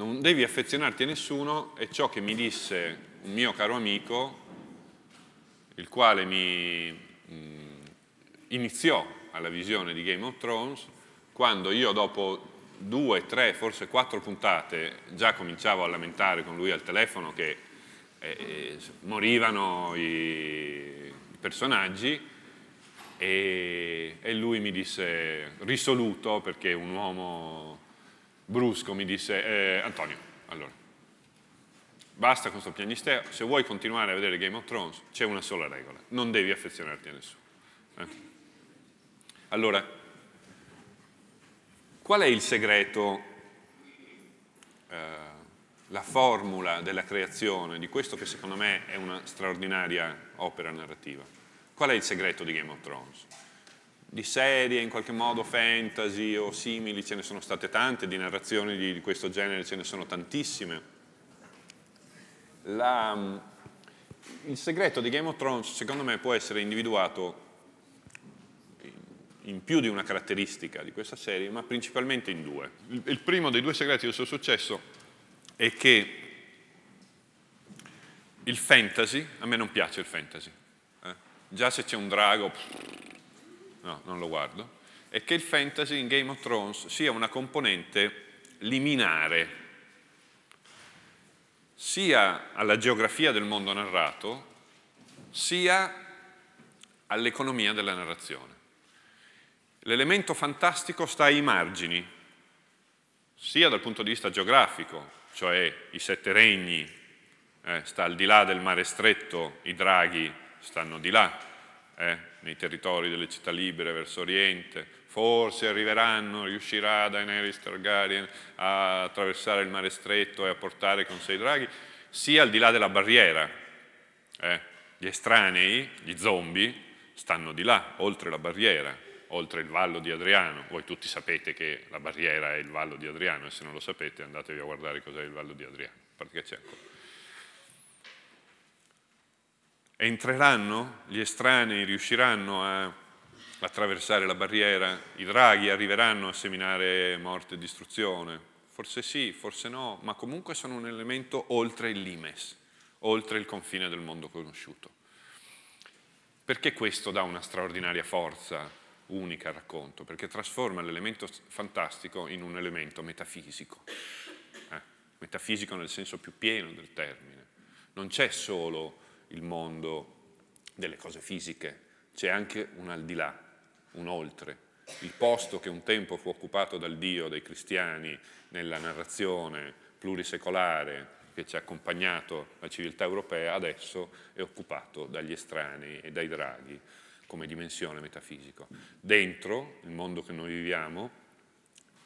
non devi affezionarti a nessuno è ciò che mi disse un mio caro amico, il quale mi mh, mm, iniziò alla visione di Game of Thrones, quando io dopo due, tre, forse quattro puntate già cominciavo a lamentare con lui al telefono che eh, morivano i personaggi e, e lui mi disse risoluto perché un uomo brusco, mi disse eh, Antonio, allora, basta con questo piagnisteo, se vuoi continuare a vedere Game of Thrones c'è una sola regola, non devi affezionarti a nessuno. Eh? Allora, qual è il segreto, eh, la formula della creazione di questo che secondo me è una straordinaria opera narrativa? Qual è il segreto di Game of Thrones? di serie in qualche modo fantasy o simili ce ne sono state tante, di narrazioni di, di questo genere ce ne sono tantissime. La, mm, il segreto di Game of Thrones secondo me può essere individuato in più di una caratteristica di questa serie, ma principalmente in due. Il, il primo dei due segreti del suo successo è che il fantasy, a me non piace il fantasy, eh? già se c'è un drago... Pff, no, non lo guardo, è che il fantasy in Game of Thrones sia una componente liminare sia alla geografia del mondo narrato, sia all'economia della narrazione. L'elemento fantastico sta ai margini, sia dal punto di vista geografico, cioè i sette regni, eh, sta al di là del mare stretto, i draghi stanno di là, eh, nei territori delle città libere verso oriente, forse arriveranno, riuscirà Daenerys Targaryen a attraversare il mare stretto e a portare con sé i draghi, sia al di là della barriera. Eh, gli estranei, gli zombie, stanno di là, oltre la barriera, oltre il vallo di Adriano. Voi tutti sapete che la barriera è il vallo di Adriano e se non lo sapete andatevi a guardare cos'è il vallo di Adriano, perché c'è ancora. Entreranno? Gli estranei riusciranno a attraversare la barriera? I draghi arriveranno a seminare morte e distruzione? Forse sì, forse no, ma comunque sono un elemento oltre il limes, oltre il confine del mondo conosciuto. Perché questo dà una straordinaria forza unica al racconto? Perché trasforma l'elemento fantastico in un elemento metafisico, eh, metafisico nel senso più pieno del termine. Non c'è solo il mondo delle cose fisiche, c'è anche un al di là, un oltre. Il posto che un tempo fu occupato dal Dio dai cristiani nella narrazione plurisecolare che ci ha accompagnato la civiltà europea, adesso è occupato dagli estranei e dai draghi come dimensione metafisica. Dentro il mondo che noi viviamo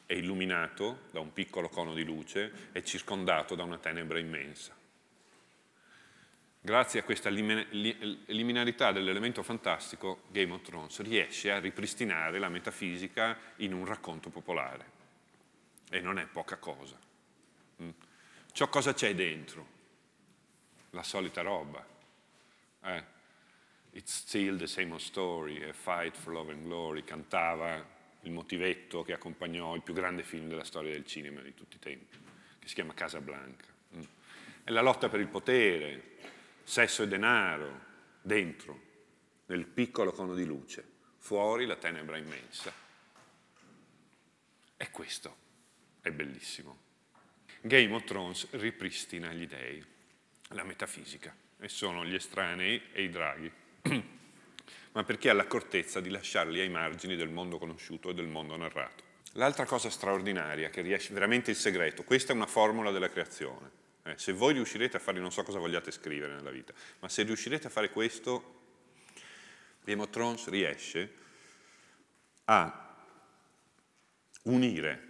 è illuminato da un piccolo cono di luce, e circondato da una tenebra immensa grazie a questa liminarità dell'elemento fantastico, Game of Thrones riesce a ripristinare la metafisica in un racconto popolare. E non è poca cosa. Mm. Ciò cosa c'è dentro? La solita roba. Eh? It's still the same old story, a fight for love and glory, cantava il motivetto che accompagnò il più grande film della storia del cinema di tutti i tempi, che si chiama Casablanca. Mm. È la lotta per il potere, sesso e denaro, dentro, nel piccolo cono di luce, fuori la tenebra immensa. E questo è bellissimo. Game of Thrones ripristina gli dei, la metafisica, e sono gli estranei e i draghi, ma perché ha l'accortezza di lasciarli ai margini del mondo conosciuto e del mondo narrato. L'altra cosa straordinaria che riesce veramente il segreto, questa è una formula della creazione, eh, se voi riuscirete a fare, non so cosa vogliate scrivere nella vita, ma se riuscirete a fare questo, Game of Thrones riesce a unire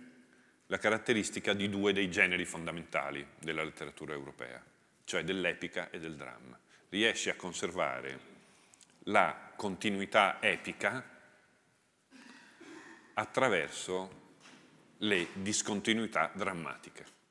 la caratteristica di due dei generi fondamentali della letteratura europea, cioè dell'epica e del dramma. Riesce a conservare la continuità epica attraverso le discontinuità drammatiche.